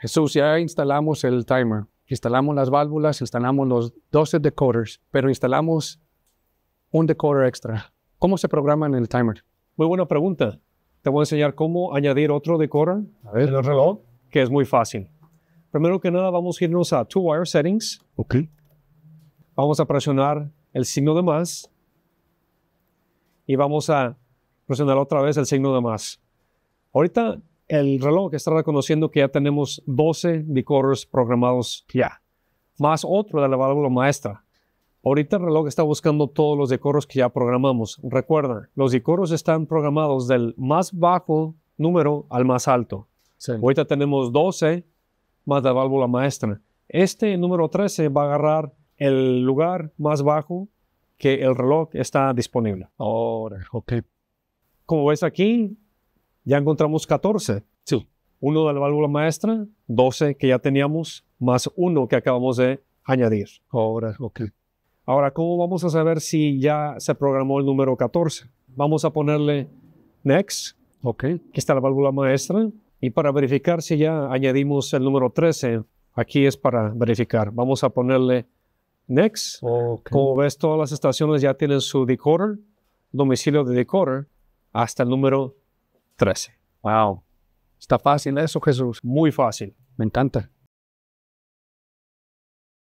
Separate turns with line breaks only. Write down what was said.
Jesús, ya instalamos el timer, instalamos las válvulas, instalamos los 12 decoders, pero instalamos un decoder extra. ¿Cómo se programa en el timer? Muy buena pregunta.
Te voy a enseñar cómo añadir otro decoder A en el reloj, que es muy fácil. Primero que nada, vamos a irnos a Two Wire Settings. Ok. Vamos a presionar el signo de más y vamos a presionar otra vez el signo de más. Ahorita el reloj está reconociendo que ya tenemos 12 decoros programados ya, más otro de la válvula maestra. Ahorita el reloj está buscando todos los decoros que ya programamos. Recuerda, los decoros están programados del más bajo número al más alto. Ahorita tenemos 12 más la válvula maestra. Este número 13 va a agarrar el lugar más bajo que el reloj está disponible. Ahora, ok. Como ves aquí, ya encontramos 14. Sí. Uno de la válvula maestra, 12 que ya teníamos, más uno que acabamos de añadir. Ahora, ok. Ahora, ¿cómo vamos a saber si ya se programó el número 14? Vamos a ponerle next, Ok. Aquí está la válvula maestra, y para verificar si ya añadimos el número 13, aquí es para verificar. Vamos a ponerle next. Ok. Como ves, todas las estaciones ya tienen su decoder, domicilio de decoder, hasta el número
13. Wow. Está fácil eso, Jesús. Muy fácil. Me encanta.